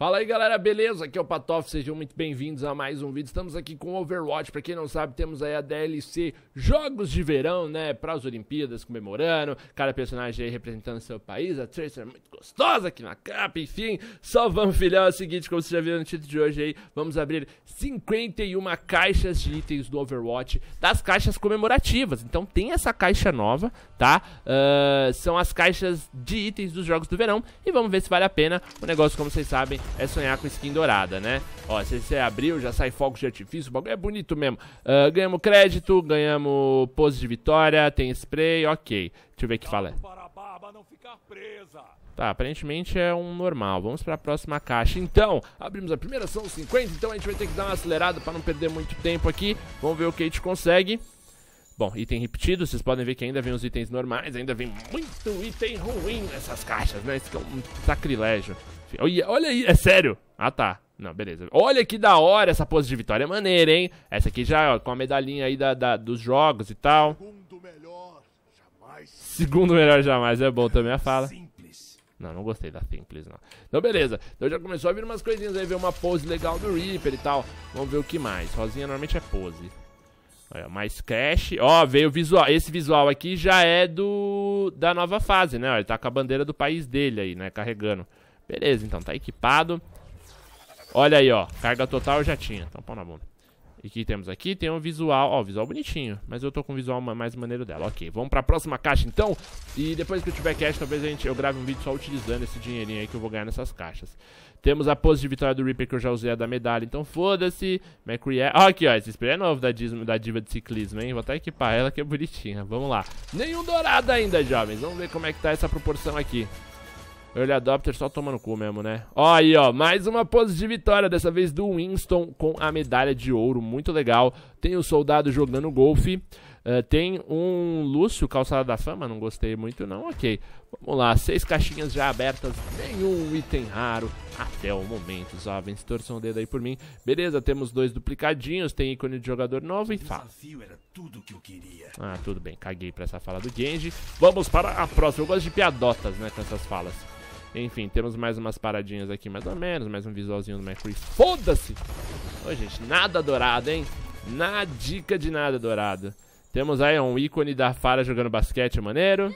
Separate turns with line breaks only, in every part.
Fala aí galera, beleza? Aqui é o Patof, sejam muito bem-vindos a mais um vídeo. Estamos aqui com Overwatch, pra quem não sabe, temos aí a DLC Jogos de Verão, né? Para as Olimpíadas, comemorando, cada personagem aí representando seu país, a Tracer é muito gostosa aqui na capa, enfim. Só vamos, filhão, é o seguinte, como vocês já viram no título de hoje aí, vamos abrir 51 caixas de itens do Overwatch, das caixas comemorativas. Então tem essa caixa nova, tá? Uh, são as caixas de itens dos Jogos do Verão, e vamos ver se vale a pena. O negócio, como vocês sabem, é sonhar com skin dourada, né? Ó, se você abriu, já sai fogo de artifício, o bagulho é bonito mesmo. Uh, ganhamos crédito, ganhamos pose de vitória, tem spray, ok. Deixa eu ver o que fala. Tá, tá aparentemente é um normal. Vamos para a próxima caixa. Então, abrimos a primeira, são 50, então a gente vai ter que dar uma acelerada para não perder muito tempo aqui. Vamos ver o que a gente consegue. Bom, item repetido, vocês podem ver que ainda vem os itens normais, ainda vem muito item ruim nessas caixas, né? Isso que é um sacrilégio. Olha, olha aí, é sério. Ah, tá. Não, beleza. Olha que da hora essa pose de vitória é maneira, hein? Essa aqui já, ó, com a medalhinha aí da, da, dos jogos e tal. Segundo melhor jamais. Segundo melhor jamais, é bom também a fala. Simples. Não, não gostei da simples, não. Então, beleza. Então já começou a vir umas coisinhas aí, ver uma pose legal do Reaper e tal. Vamos ver o que mais. Rosinha normalmente é pose. Olha, mais crash. Ó, veio o visual. Esse visual aqui já é do da nova fase, né? ele tá com a bandeira do país dele aí, né? Carregando. Beleza, então tá equipado. Olha aí, ó. Carga total eu já tinha. Então pau na bunda. E o que temos aqui? Tem um visual, ó, visual bonitinho, mas eu tô com o visual mais maneiro dela. Ok, vamos pra próxima caixa então, e depois que eu tiver cash, talvez a gente, eu grave um vídeo só utilizando esse dinheirinho aí que eu vou ganhar nessas caixas. Temos a pose de vitória do Reaper que eu já usei a da medalha, então foda-se. McRea... É, ó, aqui, ó, esse spray é novo da, da diva de ciclismo, hein? Vou até equipar ela que é bonitinha, vamos lá. Nenhum dourado ainda, jovens, vamos ver como é que tá essa proporção aqui. Early Adopter só tomando cu mesmo, né? Ó aí, ó, mais uma pose de vitória, dessa vez do Winston com a medalha de ouro, muito legal. Tem o soldado jogando golfe, uh, tem um Lúcio, calçada da fama, não gostei muito não, ok. Vamos lá, seis caixinhas já abertas, nenhum item raro até o momento, Os jovens, torçam o dedo aí por mim. Beleza, temos dois duplicadinhos, tem ícone de jogador novo e fala. Era tudo que eu queria. Ah, tudo bem, caguei pra essa fala do Genji. Vamos para a próxima, eu gosto de piadotas, né, com essas falas. Enfim, temos mais umas paradinhas aqui mais ou menos, mais um visualzinho do McCree. Foda-se! Ô, gente, nada dourado, hein? Na dica de nada dourado. Temos aí um ícone da Fara jogando basquete, é maneiro.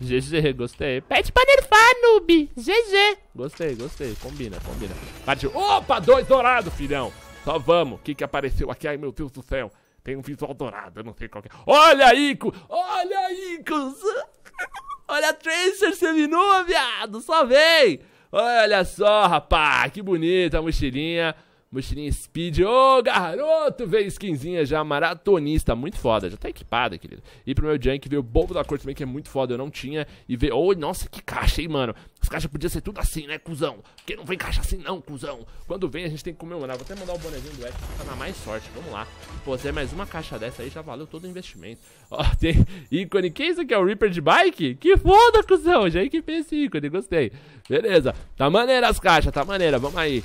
GG, gostei. Pede pra nerfar, noob. GG. Gostei, gostei. Combina, combina. Partiu. Opa, dois dourado, filhão. Só vamos. O que que apareceu aqui? Ai, meu Deus do céu. Tem um visual dourado, eu não sei qual que é. Olha, Ico! Olha, Ico! Olha a Tracer minou, viado! Só vem! Olha só, rapaz, que bonita a mochilinha. Mochilinha Speed. Ô, oh, garoto! Veio skinzinha já, maratonista. Muito foda. Já tá equipada, querido. E pro meu junk veio o bobo da cor também, que é muito foda. Eu não tinha. E veio... Ô, oh, nossa, que caixa, hein, mano? As caixas podiam ser tudo assim, né, cuzão? Porque não vem caixa assim, não, cuzão. Quando vem, a gente tem que comemorar. Vou até mandar o bonezinho do Ed pra dar mais sorte. Vamos lá. Pô, se é mais uma caixa dessa aí, já valeu todo o investimento. Ó, oh, tem ícone. Que é isso aqui? É o Reaper de bike? Que foda, cuzão. Já equipei esse ícone. Gostei. Beleza. Tá maneira as caixas. Tá maneira. Vamos aí.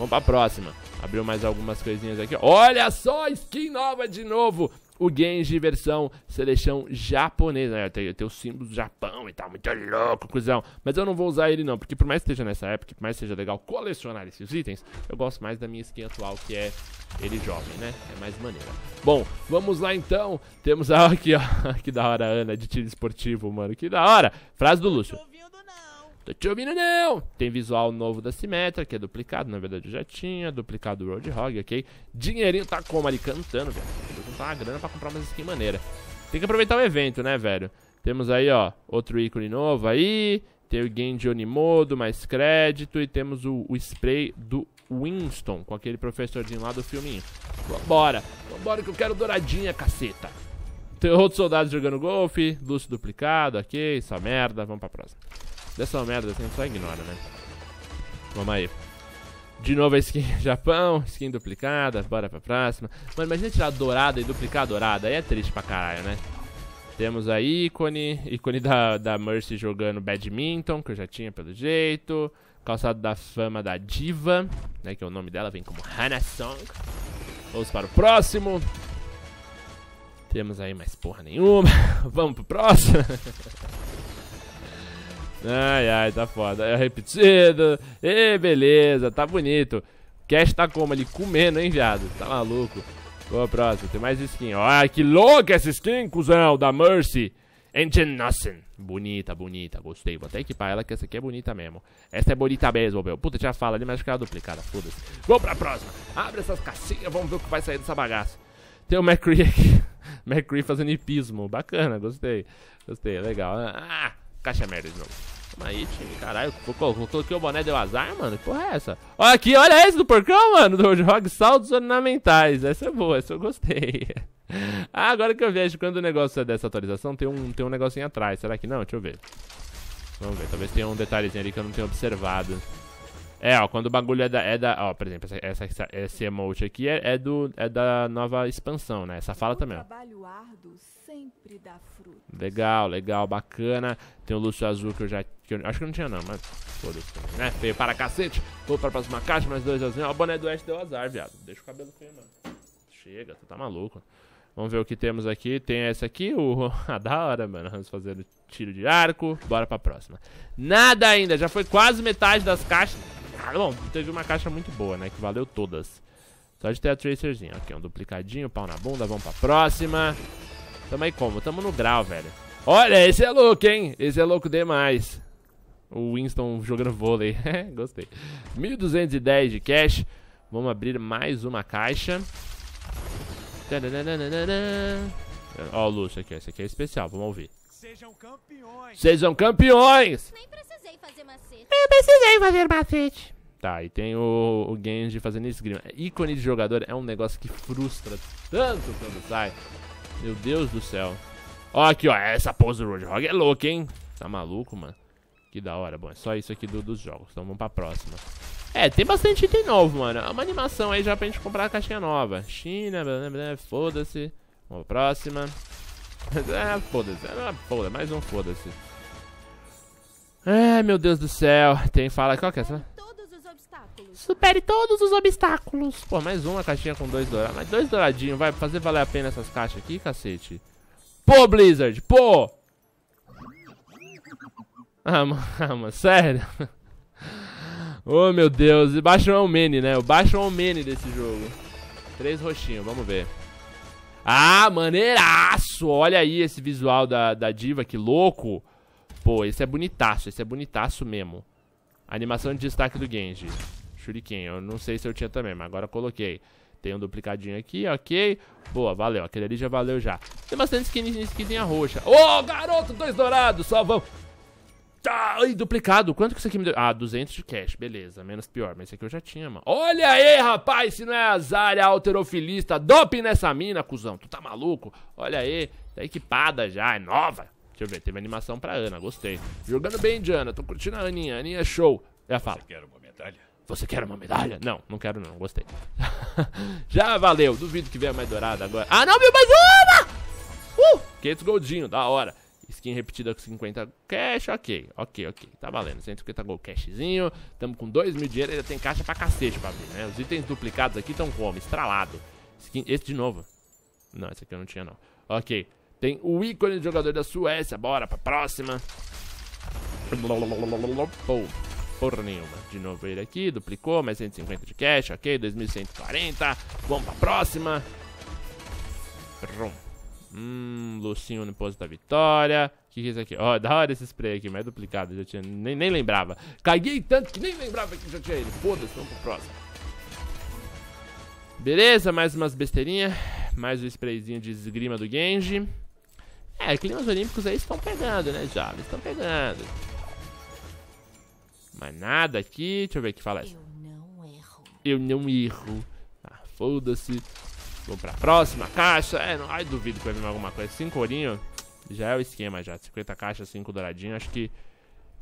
Vamos pra próxima. Abriu mais algumas coisinhas aqui. Olha só, skin nova de novo. O Genji versão seleção japonesa. Eu é, tenho, eu tenho o símbolo do Japão e tal. Tá muito louco, cuzão. Mas eu não vou usar ele não, porque por mais que esteja nessa época, por mais que seja legal colecionar esses itens, eu gosto mais da minha skin atual, que é ele jovem, né? É mais maneira. Bom, vamos lá então. Temos aqui, ó. que da hora, Ana, de tiro esportivo, mano. Que da hora. Frase do Lúcio. Tô te ouvindo não! Tem visual novo da Simetra, que é duplicado, na verdade eu já tinha, duplicado do Roadhog, ok? Dinheirinho tá como ali cantando, velho. Vou juntar uma grana pra comprar umas skin maneira. Tem que aproveitar o evento, né, velho? Temos aí, ó, outro ícone novo aí. Tem o Genji Onimodo, mais crédito. E temos o, o spray do Winston, com aquele professorzinho lá do filminho. Vambora, vambora que eu quero douradinha, caceta. Tem outros soldados jogando golfe, lúcio duplicado, ok, Só merda, vamos pra próxima dessa merda, assim, só ignora, né? Vamos aí. De novo a skin Japão, skin duplicada, bora pra próxima. Mano, imagina tirar dourada e duplicar dourada, aí é triste pra caralho, né? Temos a ícone, ícone da, da Mercy jogando badminton, que eu já tinha pelo jeito. Calçado da fama da diva, né, que é o nome dela, vem como Hana Song. Vamos para o próximo. Temos aí mais porra nenhuma. Vamos pro próximo. Ai, ai, tá foda. É repetido. E beleza, tá bonito. Cash tá como ali? Comendo, hein, viado? Tá maluco. Boa, próximo. Tem mais skin. Olha que louca essa skin, cuzão, da Mercy. Engine Nothing. Bonita, bonita. Gostei. Vou até equipar ela, que essa aqui é bonita mesmo. Essa é bonita mesmo, meu. Puta, tinha fala ali, mas acho que era é duplicada. Foda-se. Vamos pra próxima. Abre essas caixinhas, vamos ver o que vai sair dessa bagaça. Tem o McCree aqui. McCree fazendo hipismo. Bacana, gostei. Gostei, legal. Ah! Caixa merda de novo. Calma aí, tio. Caralho, coloquei o boné deu azar, mano. Que porra é essa? Olha aqui, olha esse do porcão, mano. Do Rog Saltos Ornamentais. Essa é boa, essa eu gostei. ah, agora que eu vejo, quando o negócio é dessa atualização, tem um, tem um negocinho atrás. Será que não? Deixa eu ver. Vamos ver, talvez tenha um detalhezinho ali que eu não tenho observado. É, ó, quando o bagulho é da. É da ó, por exemplo, essa, essa, esse emote aqui é, é, do, é da nova expansão, né? Essa fala também. Ó sempre dá fruto. Legal, legal, bacana. Tem o Lúcio Azul que eu já... Que eu, acho que não tinha não, mas foda-se né? Feio para cacete. Vou para a próxima caixa, mais dois azinhos. Ó, ah, o boné do Oeste deu azar, viado. Deixa o cabelo feio, mano. Chega, tu tá maluco. Vamos ver o que temos aqui. Tem essa aqui, o... Ah, da hora, mano. Vamos fazendo tiro de arco. Bora pra próxima. Nada ainda. Já foi quase metade das caixas. Ah, bom, teve uma caixa muito boa, né? Que valeu todas. Só de ter a Tracerzinha. Aqui, um duplicadinho, pau na bunda. Vamos pra próxima. Tamo aí como? Tamo no grau, velho. Olha, esse é louco, hein? Esse é louco demais. O Winston jogando vôlei. Gostei. 1210 de cash. Vamos abrir mais uma caixa. Ó, o Lúcio aqui. Esse aqui é especial. Vamos ouvir. Sejam campeões. Sejam campeões. Nem precisei fazer macete. Nem precisei fazer macete. Tá, e tem o, o Genji fazendo esgrima. Ícone de jogador é um negócio que frustra tanto quando sai. Meu Deus do céu. Ó, aqui, ó. Essa pose do Roadhog é louca, hein? Tá maluco, mano? Que da hora. Bom, é só isso aqui do, dos jogos. Então vamos pra próxima. É, tem bastante item novo, mano. É uma animação aí já pra gente comprar a caixinha nova. China, foda-se. Vamos pra próxima. ah, foda-se. Ah, foda mais um foda-se. Ai, meu Deus do céu. Tem fala... Qual que é essa? Supere todos os obstáculos. Pô, mais uma caixinha com dois dourados. Mas dois douradinhos, vai fazer valer a pena essas caixas aqui, cacete. Pô, Blizzard, pô! Ah, ah mano, sério? oh, meu Deus. E baixo é o Mene, né? O baixo é o Mene desse jogo. Três roxinhos, vamos ver. Ah, maneiraço! Olha aí esse visual da, da diva, que louco! Pô, esse é bonitaço, esse é bonitaço mesmo. Animação de destaque do Genji. Shuriken, eu não sei se eu tinha também, mas agora coloquei. Tem um duplicadinho aqui, ok. Boa, valeu. Aquele ali já valeu já. Tem bastante skin, skinzinha roxa. Ô, oh, garoto, dois dourados, só vamos. Tá, ai, duplicado. Quanto que isso aqui me deu? Ah, 200 de cash, beleza. Menos pior, mas esse aqui eu já tinha, mano. Olha aí, rapaz, se não é azar, é alterofilista. Doping nessa mina, cuzão. Tu tá maluco? Olha aí, tá equipada já, é nova. Deixa eu ver, teve animação pra Ana, gostei. Jogando bem, de Ana, tô curtindo a Aninha, a Aninha é show. Já é fala. Você quer uma medalha? Você quer uma medalha? Não, não quero não, gostei. Já valeu, duvido que venha mais dourada agora. Ah não, meu, mais uma! Uh, 500 goldinho, da hora. Skin repetida com 50 cash, ok, ok, ok. Tá valendo, 150 gold cashzinho. Tamo com 2 mil dinheiro, ainda tem caixa pra cacete pra abrir, né? Os itens duplicados aqui estão como? Estralado. Skin, esse de novo. Não, esse aqui eu não tinha não. Ok, tem o ícone de jogador da Suécia. Bora pra próxima. Pô, porra nenhuma. De novo ele aqui, duplicou, mais 150 de cash, ok, 2140. Vamos pra próxima. Hum, Lucinho no posto da vitória. O que, que é isso aqui? Ó, oh, da hora esse spray aqui, mas é duplicado, já tinha, nem, nem lembrava. Caguei tanto que nem lembrava que já tinha ele. Foda-se, vamos pra próxima. Beleza, mais umas besteirinhas. Mais o um sprayzinho de esgrima do Genji. É, climas olímpicos aí estão pegando, né, Java? Estão pegando. Mas nada aqui. Deixa eu ver o que fala essa. Eu não erro. Eu não erro. Ah, foda-se. Vamos pra próxima caixa. É, não, ai, duvido que vai vir alguma coisa. Cinco ourinho já é o esquema já. 50 caixas, cinco douradinho. Acho que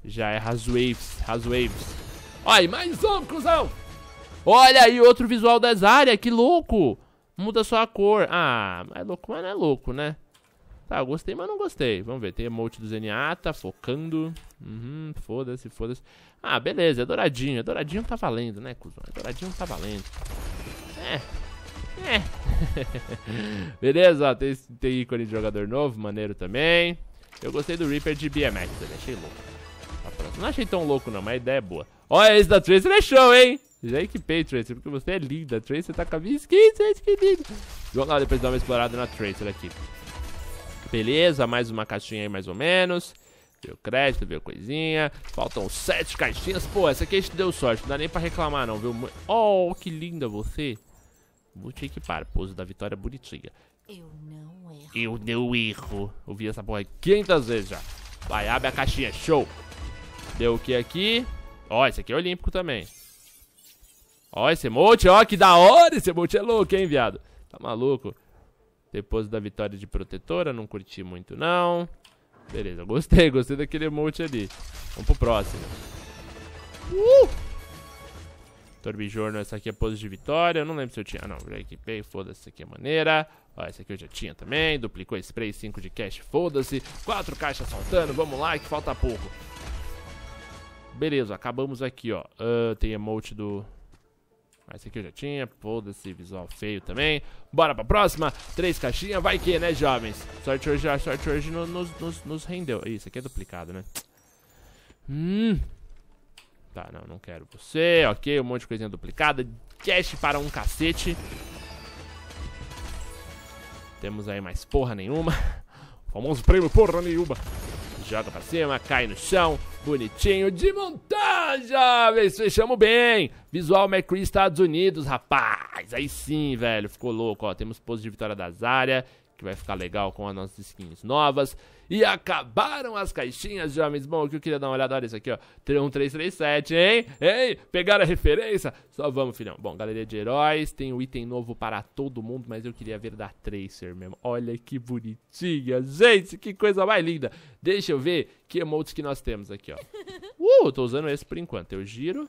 já é Haswaves. Haswaves. Olha, mais um, cuzão! Olha aí, outro visual das áreas. Que louco! Muda só a cor. Ah, é louco, mas não é louco, né? Tá, eu gostei, mas não gostei. Vamos ver, tem emote do Zenyatta, focando. Uhum, foda-se, foda-se. Ah, beleza, é douradinho. É douradinho tá valendo, né, cuzão? É douradinho tá valendo. É. É. beleza, ó, tem, tem ícone de jogador novo, maneiro também. Eu gostei do Reaper de BMX, também, achei louco. Tá não achei tão louco não, mas a ideia é boa. Olha, esse da Tracer é show, hein? Já equipei, Tracer, porque você é linda. Tracer tá com a minha skin, você é esquisito. Vamos lá depois dar uma explorada na Tracer aqui. Beleza, mais uma caixinha aí, mais ou menos. Deu crédito, deu coisinha. Faltam sete caixinhas. Pô, essa aqui a gente deu sorte. Não dá nem pra reclamar, não, viu? Oh, que linda você. Vou te equipar. Pose da vitória bonitinha. Eu não erro. Eu não erro. Ouvi essa porra 500 vezes já. Vai, abre a caixinha. Show. Deu o que aqui? Ó, esse aqui é olímpico também. Ó, esse emote. Ó, que da hora. Esse emote é louco, hein, viado. Tá maluco. Depois da vitória de protetora, não curti muito não. Beleza, gostei, gostei daquele emote ali. Vamos pro próximo. Uh! Torbijorno, essa aqui é pose de vitória. Eu não lembro se eu tinha. Ah, não, já equipei, foda-se, essa aqui é maneira. Ó, essa aqui eu já tinha também. Duplicou spray, 5 de cash, foda-se. 4 caixas faltando, vamos lá que falta pouco. Beleza, acabamos aqui, ó. Uh, tem emote do, esse aqui eu já tinha. Pô, desse visual feio também. Bora pra próxima. Três caixinhas. Vai que, né, jovens? Sorte hoje, a sorte hoje nos, nos, nos rendeu. Isso aqui é duplicado, né? Hum. Tá, não, não quero você. Ok, um monte de coisinha duplicada. Cash para um cacete. Temos aí mais porra nenhuma. O famoso prêmio porra nenhuma. Joga pra cima, cai no chão. Bonitinho de montão jovens! Fechamos bem! Visual McCree Estados Unidos, rapaz! Aí sim, velho, ficou louco, ó. Temos posto de Vitória das áreas que vai ficar legal com as nossas skins novas. E acabaram as caixinhas de homens. Bom, que eu queria dar uma olhada. Olha isso aqui, ó. 1337, hein? Hein? Pegaram a referência? Só vamos, filhão. Bom, galeria de heróis. Tem um item novo para todo mundo, mas eu queria ver da Tracer mesmo. Olha que bonitinha. Gente, que coisa mais linda. Deixa eu ver que emotes que nós temos aqui, ó. Uh, tô usando esse por enquanto. Eu giro.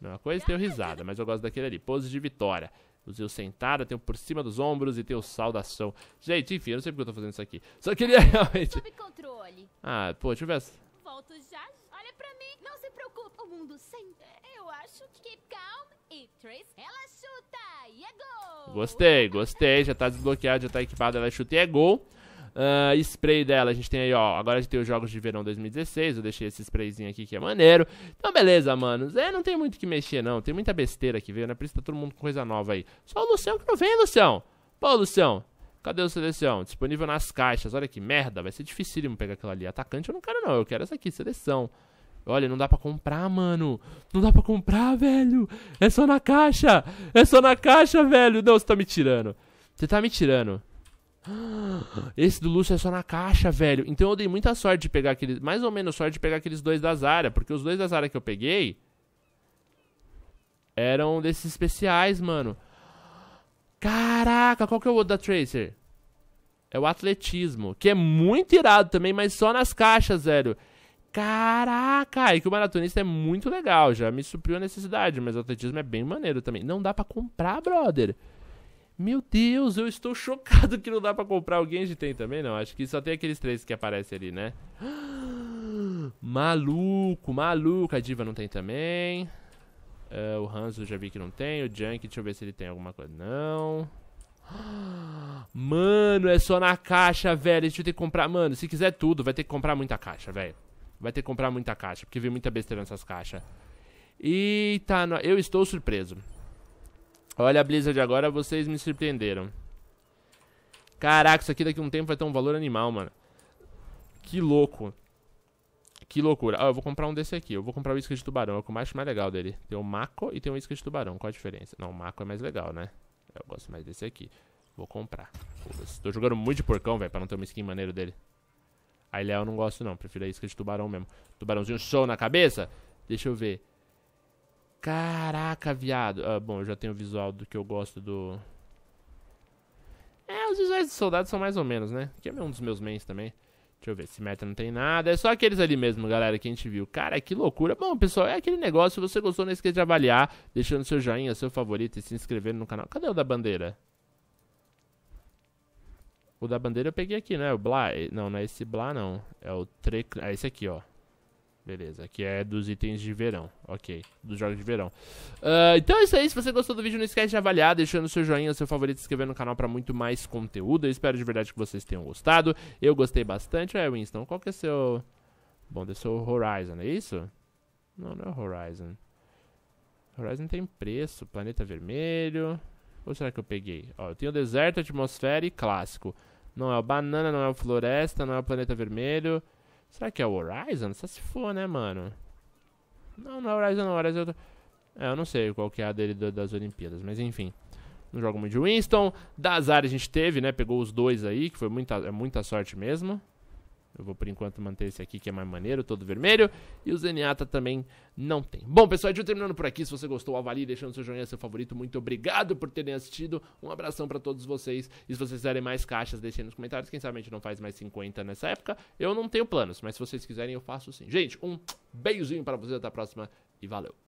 Mesma coisa, tenho risada, mas eu gosto daquele ali. Pose de vitória. Fuzil sentada, tem o por cima dos ombros e tem o saudação. Gente, enfim, eu não sei porque eu tô fazendo isso aqui. Só queria realmente... controle. Ah, pô, deixa eu ver essa. Volto já. Olha pra mim. Não se preocupe. O mundo sem... Eu acho que... Calm e Ela chuta e é gol. Gostei, gostei. Já tá desbloqueado, já tá equipado. Ela chuta e é gol. Uh, spray dela, a gente tem aí, ó. Agora a gente tem os jogos de verão 2016. Eu deixei esse sprayzinho aqui que é maneiro. Então, beleza, mano. É, não tem muito que mexer, não. Tem muita besteira que veio, né? Por isso tá todo mundo com coisa nova aí. Só o Lucião que não vem, Lucião. Pô, Lucião, Cadê o seleção? Disponível nas caixas. Olha que merda, vai ser dificílimo pegar aquela ali. Atacante eu não quero, não. Eu quero essa aqui, seleção. Olha, não dá pra comprar, mano. Não dá pra comprar, velho. É só na caixa. É só na caixa, velho. Não, você tá me tirando. Você tá me tirando. Esse do Lúcio é só na caixa, velho. Então eu dei muita sorte de pegar aqueles. Mais ou menos sorte de pegar aqueles dois da Zara. Porque os dois da Zara que eu peguei. Eram desses especiais, mano. Caraca, qual que é o outro da Tracer? É o atletismo. Que é muito irado também, mas só nas caixas, velho. Caraca! E que o maratonista é muito legal. Já me supriu a necessidade. Mas o atletismo é bem maneiro também. Não dá para comprar, brother. Meu Deus, eu estou chocado que não dá pra comprar. alguém de tem também, não? Acho que só tem aqueles três que aparecem ali, né? Maluco, maluco. A Diva não tem também. Uh, o Hanzo já vi que não tem. O Junk, deixa eu ver se ele tem alguma coisa. Não. Mano, é só na caixa, velho. gente vai ter que comprar. Mano, se quiser tudo, vai ter que comprar muita caixa, velho. Vai ter que comprar muita caixa, porque vi muita besteira nessas caixas. Eita, eu estou surpreso. Olha a Blizzard agora, vocês me surpreenderam. Caraca, isso aqui daqui a um tempo vai ter um valor animal, mano. Que louco. Que loucura. Ah, eu vou comprar um desse aqui. Eu vou comprar o isca de tubarão. É o que eu acho mais legal dele. Tem o Mako e tem o isca de tubarão. Qual a diferença? Não, o Mako é mais legal, né? Eu gosto mais desse aqui. Vou comprar. Tô jogando muito de porcão, velho, pra não ter uma skin maneiro dele. A ilha eu não gosto, não. Prefiro a isca de tubarão mesmo. Tubarãozinho show na cabeça? Deixa eu ver. Caraca, viado. Ah, bom, eu já tenho o visual do que eu gosto do... É, os visuais dos soldados são mais ou menos, né? Que é um dos meus mains também. Deixa eu ver, esse meta não tem nada. É só aqueles ali mesmo, galera, que a gente viu. Cara, que loucura. Bom, pessoal, é aquele negócio. Se você gostou, não esqueça de avaliar, deixando seu joinha, seu favorito e se inscrevendo no canal. Cadê o da bandeira? O da bandeira eu peguei aqui, né? O Blá. Eh, não, não é esse Blá, não. É o Tre... É esse aqui, ó. Beleza, aqui é dos itens de verão. Ok, dos jogos de verão. Uh, então é isso aí. Se você gostou do vídeo, não esquece de avaliar, deixando seu joinha, seu favorito, se inscrever no canal para muito mais conteúdo. Eu espero de verdade que vocês tenham gostado. Eu gostei bastante. É, Winston, qual que é seu... Bom, deve ser o Horizon, é isso? Não, não é Horizon. Horizon tem preço. Planeta Vermelho... Ou será que eu peguei? Ó, eu tenho Deserto, Atmosfera e Clássico. Não é o Banana, não é o Floresta, não é o Planeta Vermelho... Será que é o Horizon? Só se for, né, mano? Não, não é Horizon, não. Horizon... Eu é, é, eu não sei qual que é a dele das Olimpíadas, mas enfim. Não jogo muito de Winston. Das áreas a gente teve, né? Pegou os dois aí, que foi muita, é muita sorte mesmo. Eu vou por enquanto manter esse aqui que é mais maneiro, todo vermelho. E o Zenyatta também não tem. Bom, pessoal, é eu terminando por aqui. Se você gostou, avalie deixando seu joinha, seu favorito. Muito obrigado por terem assistido. Um abração para todos vocês. E se vocês quiserem mais caixas, deixem nos comentários. Quem sabe a gente não faz mais 50 nessa época. Eu não tenho planos, mas se vocês quiserem, eu faço sim. Gente, um beijozinho para vocês. Até a próxima e valeu!